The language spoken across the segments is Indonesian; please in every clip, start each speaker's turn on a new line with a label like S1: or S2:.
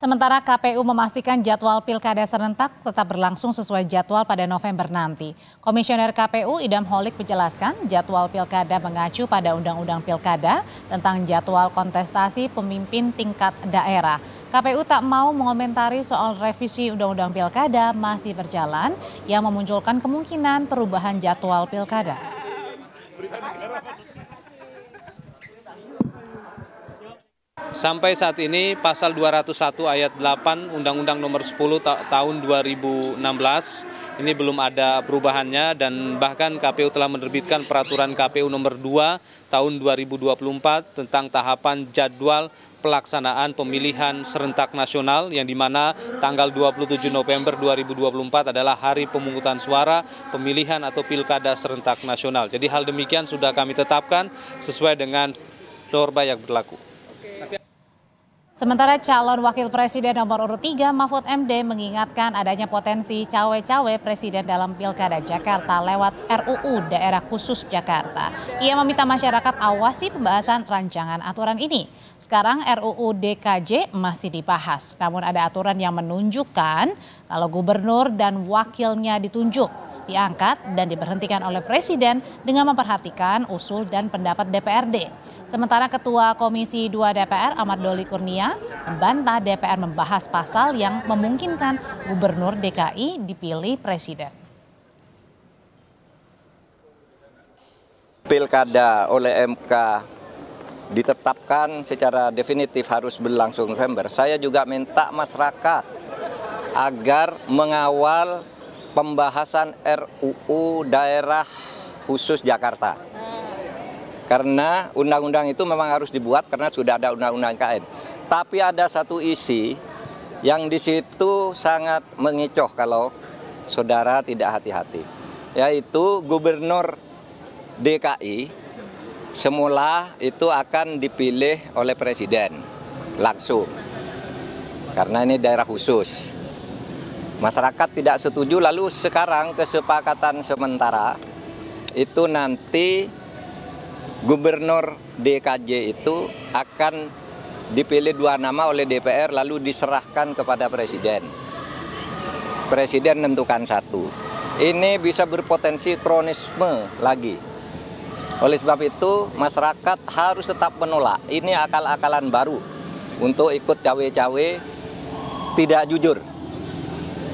S1: Sementara KPU memastikan jadwal pilkada serentak tetap berlangsung sesuai jadwal pada November nanti. Komisioner KPU Idam Holik menjelaskan jadwal pilkada mengacu pada Undang-Undang Pilkada tentang jadwal kontestasi pemimpin tingkat daerah. KPU tak mau mengomentari soal revisi Undang-Undang Pilkada masih berjalan yang memunculkan kemungkinan perubahan jadwal pilkada.
S2: Sampai saat ini pasal 201 ayat 8 Undang-Undang nomor 10 ta tahun 2016 ini belum ada perubahannya dan bahkan KPU telah menerbitkan peraturan KPU nomor 2 tahun 2024 tentang tahapan jadwal pelaksanaan pemilihan serentak nasional yang dimana tanggal 27 November 2024 adalah hari pemungutan suara pemilihan atau pilkada serentak nasional. Jadi hal demikian sudah kami tetapkan sesuai dengan norma yang berlaku.
S1: Sementara calon wakil presiden nomor urut 3 Mahfud MD mengingatkan adanya potensi cawe-cawe presiden dalam Pilkada Jakarta lewat RUU Daerah Khusus Jakarta. Ia meminta masyarakat awasi pembahasan rancangan aturan ini. Sekarang RUU DKJ masih dibahas, namun ada aturan yang menunjukkan kalau gubernur dan wakilnya ditunjuk diangkat dan diberhentikan oleh Presiden dengan memperhatikan usul dan pendapat DPRD. Sementara Ketua Komisi 2 DPR Ahmad Doli Kurnia membantah DPR membahas pasal yang memungkinkan Gubernur DKI dipilih Presiden.
S3: Pilkada oleh MK ditetapkan secara definitif harus berlangsung November. Saya juga minta masyarakat agar mengawal pembahasan RUU daerah khusus Jakarta karena undang-undang itu memang harus dibuat karena sudah ada undang-undang KN. Tapi ada satu isi yang di situ sangat mengicoh kalau saudara tidak hati-hati. Yaitu gubernur DKI semula itu akan dipilih oleh presiden langsung. Karena ini daerah khusus. Masyarakat tidak setuju lalu sekarang kesepakatan sementara itu nanti gubernur DKJ itu akan dipilih dua nama oleh DPR lalu diserahkan kepada presiden. Presiden menentukan satu. Ini bisa berpotensi kronisme lagi. Oleh sebab itu, masyarakat harus tetap menolak. Ini akal-akalan baru untuk ikut cawe-cawe tidak jujur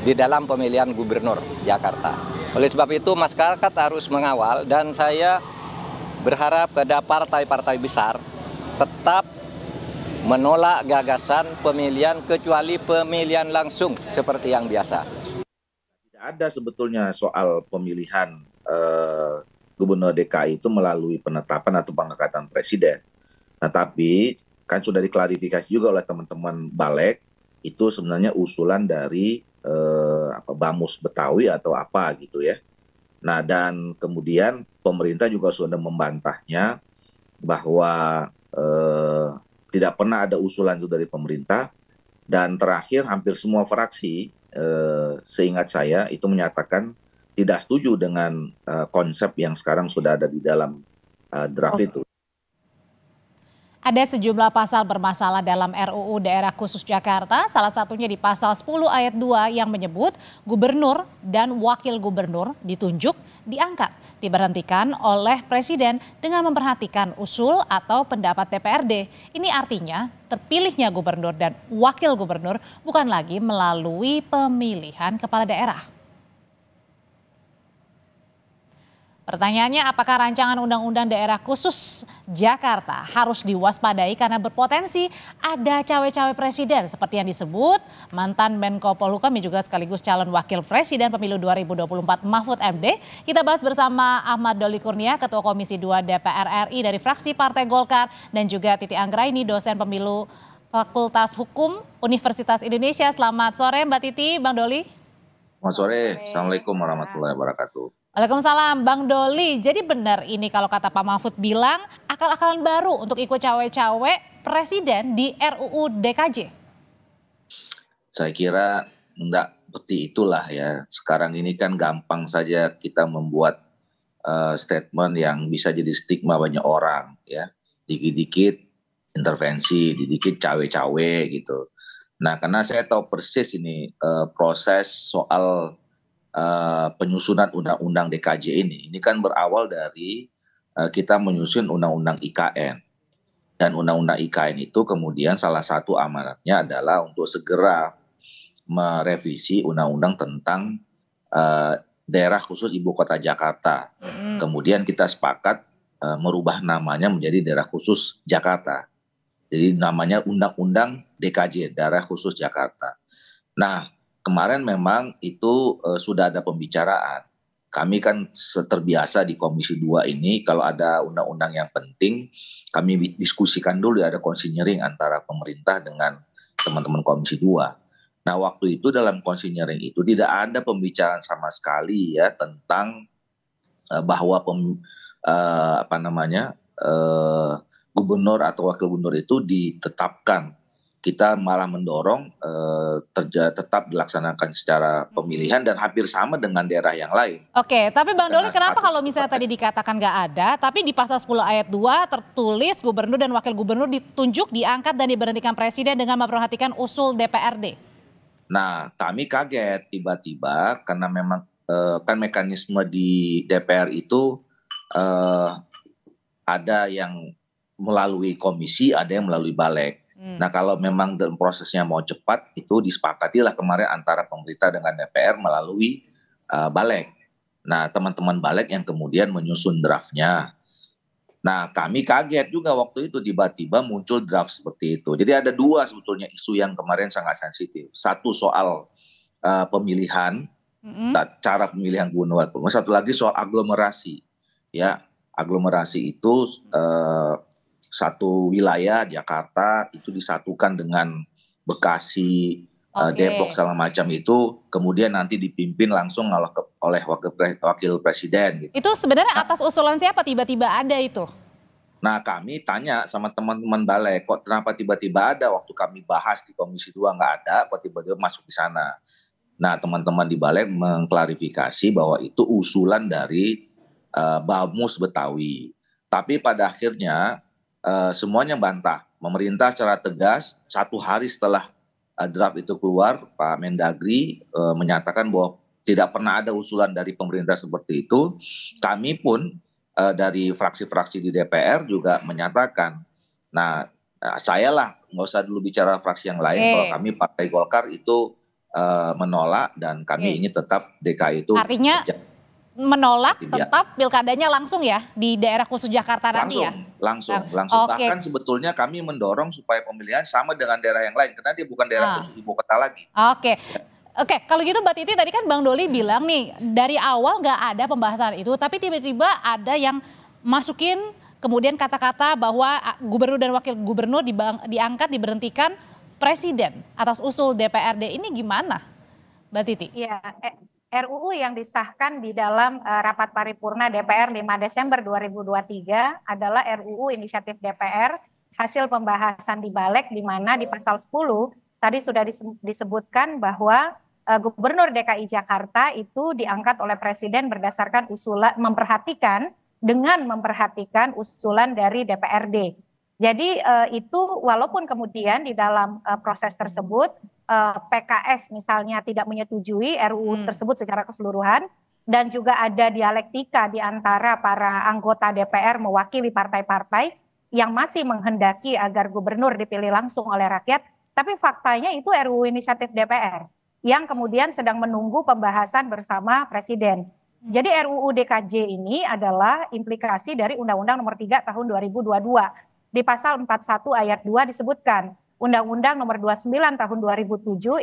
S3: di dalam pemilihan gubernur Jakarta. Oleh sebab itu, masyarakat harus mengawal dan saya berharap pada partai-partai besar tetap menolak gagasan pemilihan kecuali pemilihan langsung seperti yang biasa.
S2: Tidak ada sebetulnya soal pemilihan eh, gubernur DKI itu melalui penetapan atau pengangkatan presiden. Tetapi kan sudah diklarifikasi juga oleh teman-teman Balek itu sebenarnya usulan dari eh, apa Bamus Betawi atau apa gitu ya. Nah, dan kemudian pemerintah juga sudah membantahnya bahwa eh, tidak pernah ada usulan itu dari pemerintah dan terakhir hampir semua fraksi eh, seingat saya itu menyatakan tidak setuju dengan eh, konsep yang sekarang sudah ada di dalam eh, draft oh. itu.
S1: Ada sejumlah pasal bermasalah dalam RUU Daerah Khusus Jakarta, salah satunya di pasal 10 ayat 2 yang menyebut gubernur dan wakil gubernur ditunjuk, diangkat, diberhentikan oleh presiden dengan memperhatikan usul atau pendapat DPRD. Ini artinya terpilihnya gubernur dan wakil gubernur bukan lagi melalui pemilihan kepala daerah. Pertanyaannya apakah rancangan undang-undang daerah khusus Jakarta harus diwaspadai karena berpotensi ada cawe-cawe presiden seperti yang disebut mantan Menko Polhukam yang juga sekaligus calon wakil presiden pemilu 2024 Mahfud MD. Kita bahas bersama Ahmad Doli Kurnia Ketua Komisi 2 DPR RI dari fraksi Partai Golkar dan juga Titi Anggraini dosen pemilu Fakultas Hukum Universitas Indonesia. Selamat sore Mbak Titi, Bang Doli.
S2: Selamat sore. Assalamualaikum warahmatullahi wabarakatuh.
S1: Waalaikumsalam Bang Doli. Jadi benar ini kalau kata Pak Mahfud bilang akal-akalan baru untuk ikut cawe-cawe presiden di RUU DKJ.
S2: Saya kira enggak seperti itulah ya. Sekarang ini kan gampang saja kita membuat uh, statement yang bisa jadi stigma banyak orang ya. Dikit-dikit intervensi, dikit cawe-cawe gitu. Nah, karena saya tahu persis ini uh, proses soal uh, penyusunan undang-undang DKJ ini. Ini kan berawal dari uh, kita menyusun undang-undang IKN. Dan undang-undang IKN itu kemudian salah satu amanatnya adalah untuk segera merevisi undang-undang tentang uh, daerah khusus ibu kota Jakarta. Mm. Kemudian kita sepakat uh, merubah namanya menjadi daerah khusus Jakarta. Jadi namanya Undang-Undang DKJ, Daerah Khusus Jakarta. Nah, kemarin memang itu e, sudah ada pembicaraan. Kami kan terbiasa di Komisi 2 ini kalau ada undang-undang yang penting, kami diskusikan dulu ya, ada konsinyering antara pemerintah dengan teman-teman Komisi 2. Nah, waktu itu dalam konsinyering itu tidak ada pembicaraan sama sekali ya tentang e, bahwa pem, e, apa namanya? E, gubernur atau wakil gubernur itu ditetapkan. Kita malah mendorong uh, tetap dilaksanakan secara mhm. pemilihan dan hampir sama dengan daerah yang lain.
S1: Oke, tapi Bang Doli kenapa kalau misalnya tadi dikatakan nggak ada, tapi di pasal 10 ayat 2 tertulis gubernur dan wakil gubernur ditunjuk, diangkat dan diberhentikan presiden dengan memperhatikan usul DPRD?
S2: Nah, kami kaget tiba-tiba karena memang uh, kan mekanisme di DPR itu uh, ada yang melalui komisi, ada yang melalui balik. Hmm. Nah kalau memang prosesnya mau cepat, itu disepakatilah kemarin antara pemerintah dengan DPR melalui uh, balik. Nah teman-teman balik yang kemudian menyusun draftnya. Nah kami kaget juga waktu itu tiba-tiba muncul draft seperti itu. Jadi ada dua sebetulnya isu yang kemarin sangat sensitif. Satu soal uh, pemilihan, mm-hmm. cara pemilihan gubernur. Satu lagi soal aglomerasi. Ya aglomerasi itu... Uh, satu wilayah Jakarta itu disatukan dengan Bekasi, eh, okay. Depok segala macam itu kemudian nanti dipimpin langsung oleh, oleh wakil, wakil presiden. Gitu.
S1: Itu sebenarnya atas usulan siapa tiba-tiba ada itu?
S2: Nah kami tanya sama teman-teman balai kok kenapa tiba-tiba ada waktu kami bahas di komisi 2 nggak ada kok tiba-tiba masuk di sana. Nah teman-teman di balai mengklarifikasi bahwa itu usulan dari uh, Bamus Betawi. Tapi pada akhirnya uh, semuanya bantah. Pemerintah secara tegas satu hari setelah uh, draft itu keluar, Pak Mendagri uh, menyatakan bahwa tidak pernah ada usulan dari pemerintah seperti itu. Kami pun uh, dari fraksi-fraksi di DPR juga menyatakan. Nah, saya lah nggak usah dulu bicara fraksi yang lain. Kalau kami Partai Golkar itu menolak dan kami ini tetap DKI itu. Artinya
S1: menolak ya. tetap pilkadanya langsung ya di daerah khusus Jakarta langsung, nanti ya? Langsung, langsung. Nah, okay. Bahkan
S2: sebetulnya kami mendorong supaya pemilihan sama dengan daerah yang lain karena dia bukan daerah ah. khusus ibu kota lagi.
S1: Oke. Okay. Oke, okay, kalau gitu Mbak Titi tadi kan Bang Doli bilang nih dari awal nggak ada pembahasan itu, tapi tiba-tiba ada yang masukin kemudian kata-kata bahwa ah, gubernur dan wakil gubernur dibang, diangkat diberhentikan presiden atas usul
S4: DPRD ini gimana,
S1: Mbak Titi? Ya,
S4: RUU yang disahkan di dalam uh, rapat paripurna DPR 5 Desember 2023 adalah RUU inisiatif DPR hasil pembahasan di Balek di mana di pasal 10 tadi sudah disebutkan bahwa uh, Gubernur DKI Jakarta itu diangkat oleh presiden berdasarkan usulan memperhatikan dengan memperhatikan usulan dari DPRD. Jadi uh, itu walaupun kemudian di dalam uh, proses tersebut uh, eh, PKS misalnya tidak menyetujui RUU hmm. tersebut secara keseluruhan dan juga ada dialektika di antara para anggota DPR mewakili partai-partai yang masih menghendaki agar gubernur dipilih langsung oleh rakyat, tapi faktanya itu RUU inisiatif DPR yang kemudian sedang menunggu pembahasan bersama presiden. Jadi RUU DKJ ini adalah implikasi dari Undang-Undang Nomor 3 Tahun 2022 di pasal 41 ayat 2 disebutkan Undang-Undang Nomor 29 Tahun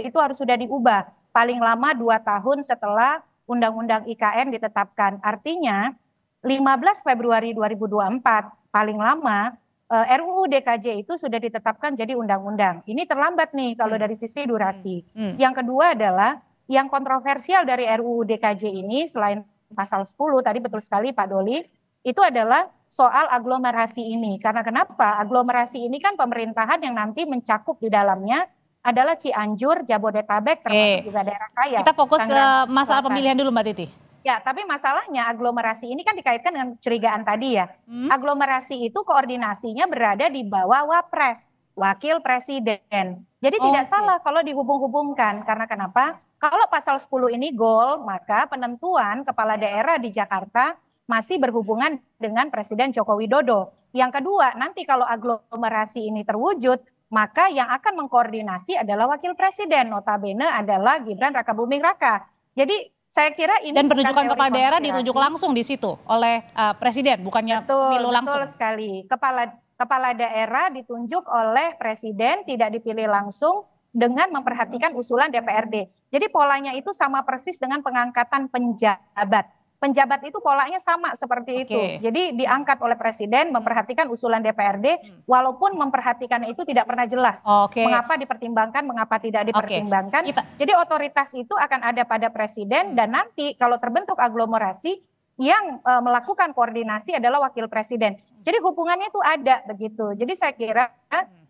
S4: 2007 itu harus sudah diubah paling lama dua tahun setelah Undang-Undang IKN ditetapkan. Artinya 15 Februari 2024 paling lama eh, RUU DKJ itu sudah ditetapkan jadi undang-undang. Ini terlambat nih kalau hmm. dari sisi durasi. Hmm. Hmm. Yang kedua adalah yang kontroversial dari RUU DKJ ini selain pasal 10 tadi betul sekali Pak Doli itu adalah soal aglomerasi ini. Karena kenapa? Aglomerasi ini kan pemerintahan yang nanti mencakup di dalamnya adalah Cianjur, Jabodetabek, termasuk eh, juga daerah saya. Kita fokus ke masalah Selatan. pemilihan dulu Mbak Titi. Ya, tapi masalahnya aglomerasi ini kan dikaitkan dengan curigaan tadi ya. Hmm. Aglomerasi itu koordinasinya berada di bawah Wapres, Wakil Presiden. Jadi oh, tidak okay. salah kalau dihubung-hubungkan karena kenapa? Kalau pasal 10 ini goal, maka penentuan kepala daerah di Jakarta masih berhubungan dengan Presiden Joko Widodo. Yang kedua, nanti kalau aglomerasi ini terwujud, maka yang akan mengkoordinasi adalah Wakil Presiden, notabene adalah Gibran Raka Buming Raka. Jadi saya kira ini dan penunjukan kepala daerah ditunjuk langsung di
S1: situ oleh uh, presiden bukannya betul, pemilu langsung betul
S4: sekali kepala kepala daerah ditunjuk oleh presiden tidak dipilih langsung dengan memperhatikan usulan DPRD jadi polanya itu sama persis dengan pengangkatan penjabat penjabat itu polanya sama seperti okay. itu. Jadi diangkat oleh presiden hmm. memperhatikan usulan DPRD hmm. walaupun memperhatikan itu tidak pernah jelas. Okay. Mengapa dipertimbangkan, mengapa tidak dipertimbangkan. Okay. Jadi otoritas itu akan ada pada presiden hmm. dan nanti kalau terbentuk aglomerasi yang e, melakukan koordinasi adalah wakil presiden. Jadi hubungannya itu ada begitu. Jadi saya kira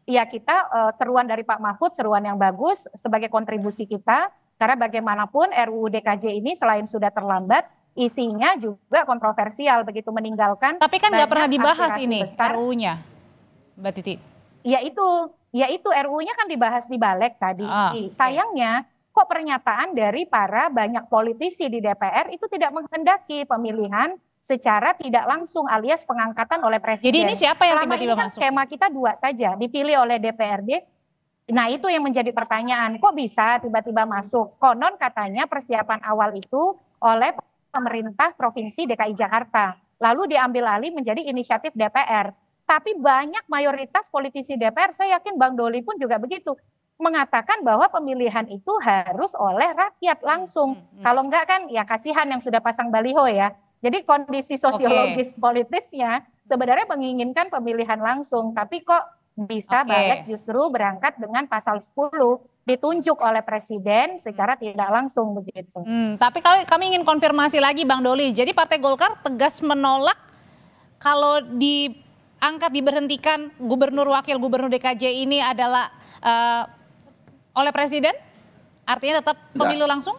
S4: ya kita e, seruan dari Pak Mahfud seruan yang bagus sebagai kontribusi kita karena bagaimanapun RUU DKJ ini selain sudah terlambat isinya juga kontroversial begitu meninggalkan. Tapi kan nggak pernah dibahas ini ru nya Mbak Titi. Ya itu, ya itu ru nya kan dibahas di balik tadi. Oh, ah, okay. Sayangnya kok pernyataan dari para banyak politisi di DPR itu tidak menghendaki pemilihan secara tidak langsung alias pengangkatan oleh presiden. Jadi ini siapa yang tiba-tiba kan masuk? Skema kita dua saja, dipilih oleh DPRD. Nah itu yang menjadi pertanyaan, kok bisa tiba-tiba masuk? Konon katanya persiapan awal itu oleh pemerintah Provinsi DKI Jakarta, lalu diambil alih menjadi inisiatif DPR. Tapi banyak mayoritas politisi DPR, saya yakin Bang Doli pun juga begitu, mengatakan bahwa pemilihan itu harus oleh rakyat langsung. Hmm, hmm, hmm. Kalau enggak kan ya kasihan yang sudah pasang baliho ya. Jadi kondisi sosiologis okay. politisnya sebenarnya menginginkan pemilihan langsung, tapi kok bisa okay. balik justru berangkat dengan pasal 10 ditunjuk oleh presiden hmm. secara tidak langsung begitu. Hmm,
S1: tapi kalau kami ingin konfirmasi lagi Bang Doli. Jadi Partai Golkar tegas menolak kalau diangkat diberhentikan gubernur wakil gubernur DKJ ini adalah uh, oleh presiden? Artinya tetap pemilu tegas. langsung?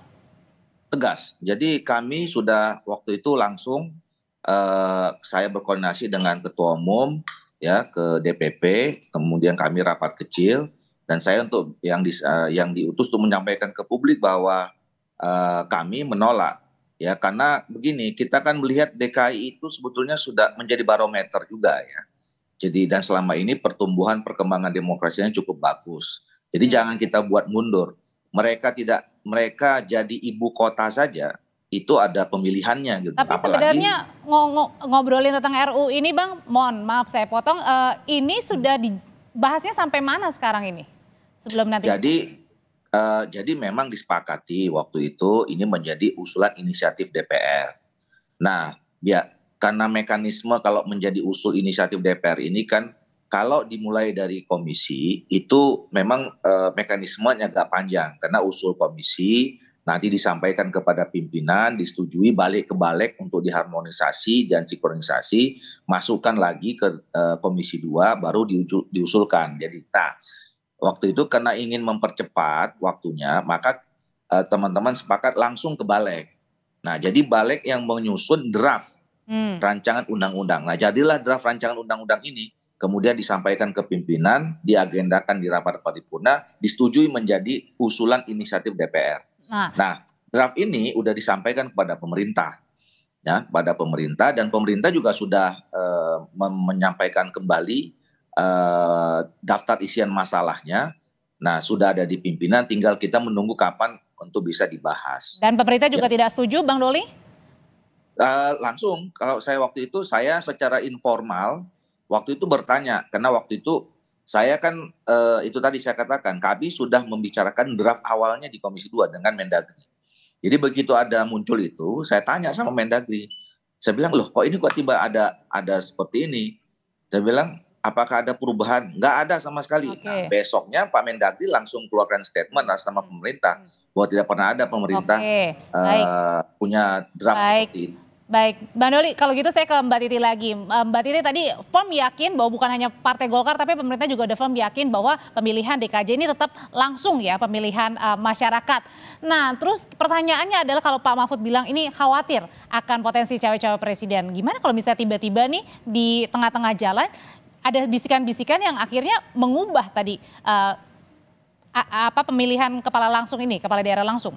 S2: Tegas. Jadi kami sudah waktu itu langsung uh, saya berkoordinasi dengan ketua umum ya ke DPP, kemudian kami rapat kecil dan saya untuk yang di, uh, eh, yang diutus untuk menyampaikan ke publik bahwa uh, kami menolak ya karena begini kita kan melihat DKI itu sebetulnya sudah menjadi barometer juga ya jadi dan selama ini pertumbuhan perkembangan demokrasinya cukup bagus jadi hmm. jangan kita buat mundur mereka tidak mereka jadi ibu kota saja itu ada pemilihannya gitu. Tapi Apalagi, sebenarnya
S1: ngobrolin tentang RU ini Bang, mohon maaf saya potong, uh, ini sudah dibahasnya sampai mana sekarang ini? Sebelum nanti. Jadi
S2: uh, jadi memang disepakati waktu itu ini menjadi usulan inisiatif DPR. Nah, ya karena mekanisme kalau menjadi usul inisiatif DPR ini kan kalau dimulai dari komisi itu memang uh, mekanismenya agak panjang karena usul komisi nanti disampaikan kepada pimpinan, disetujui balik ke balik untuk diharmonisasi dan sinkronisasi, masukkan lagi ke e, komisi 2 baru diusulkan. Jadi nah, Waktu itu karena ingin mempercepat waktunya, maka eh, teman-teman uh, sepakat langsung ke Balek. Nah, jadi Balek yang menyusun draft hmm. rancangan undang-undang. Nah, jadilah draft rancangan undang-undang ini kemudian disampaikan ke pimpinan, diagendakan di rapat paripurna, disetujui menjadi usulan inisiatif DPR. Nah, nah draft ini udah disampaikan kepada pemerintah. Ya, pada pemerintah dan pemerintah juga sudah uh, menyampaikan kembali eh, daftar isian masalahnya. Nah, sudah ada di pimpinan, tinggal kita menunggu kapan untuk bisa dibahas.
S1: Dan pemerintah juga ya. tidak setuju, Bang Doli?
S2: Uh, langsung, kalau saya waktu itu, saya secara informal waktu itu bertanya, karena waktu itu saya kan uh, itu tadi saya katakan, kami sudah membicarakan draft awalnya di Komisi 2 dengan Mendagri. Jadi begitu ada muncul itu, saya tanya sama Mendagri, saya bilang loh kok ini kok tiba ada ada seperti ini? Saya bilang apakah ada perubahan? Nggak ada sama sekali. Okay. Nah, besoknya Pak Mendagri langsung keluarkan statement atas nama pemerintah hmm. bahwa tidak pernah ada pemerintah
S4: okay. uh, eh,
S2: punya draft Baik. seperti ini.
S1: Baik, Bang Doli, kalau gitu saya ke Mbak Titi lagi. Eh, Mbak Titi tadi firm yakin bahwa bukan hanya Partai Golkar, tapi pemerintah juga ada firm yakin bahwa pemilihan DKJ ini tetap langsung ya pemilihan uh, masyarakat. Nah, terus pertanyaannya adalah kalau Pak Mahfud bilang ini khawatir akan potensi cewek-cewek presiden. Gimana kalau misalnya tiba-tiba nih di tengah-tengah jalan ada bisikan-bisikan yang akhirnya mengubah tadi uh, apa pemilihan kepala langsung ini, kepala daerah langsung.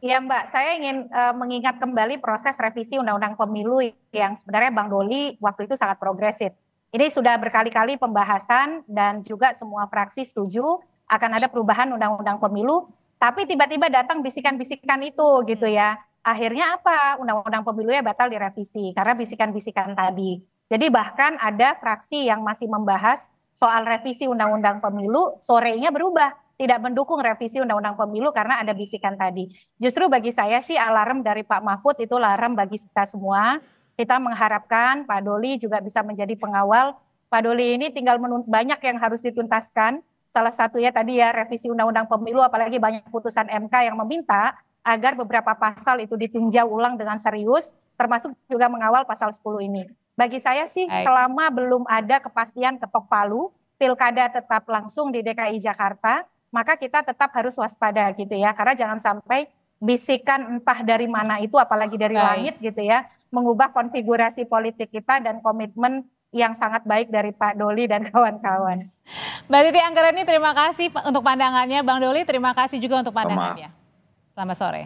S4: Ya Mbak, saya ingin uh, mengingat kembali proses revisi Undang-Undang Pemilu yang sebenarnya Bang Doli waktu itu sangat progresif. Ini sudah berkali-kali pembahasan dan juga semua fraksi setuju akan ada perubahan Undang-Undang Pemilu, tapi tiba-tiba datang bisikan-bisikan itu gitu ya. Akhirnya apa? Undang-Undang Pemilu ya batal direvisi karena bisikan-bisikan tadi. Jadi bahkan ada fraksi yang masih membahas soal revisi undang-undang pemilu, sorenya berubah tidak mendukung revisi undang-undang pemilu karena ada bisikan tadi. Justru bagi saya sih alarm dari Pak Mahfud itu alarm bagi kita semua. Kita mengharapkan Pak Doli juga bisa menjadi pengawal. Pak Doli ini tinggal banyak yang harus dituntaskan. Salah satunya tadi ya revisi undang-undang pemilu apalagi banyak putusan MK yang meminta agar beberapa pasal itu ditinjau ulang dengan serius termasuk juga mengawal pasal 10 ini. Bagi saya sih Baik. selama belum ada kepastian ketok palu, pilkada tetap langsung di DKI Jakarta, maka kita tetap harus waspada gitu ya. Karena jangan sampai bisikan entah dari mana itu apalagi dari Baik. langit gitu ya, mengubah konfigurasi politik kita dan komitmen yang sangat baik dari Pak Doli dan kawan-kawan. Mbak Titi Anggreni terima kasih untuk pandangannya, Bang Doli terima kasih
S1: juga untuk pandangannya. Selamat sore.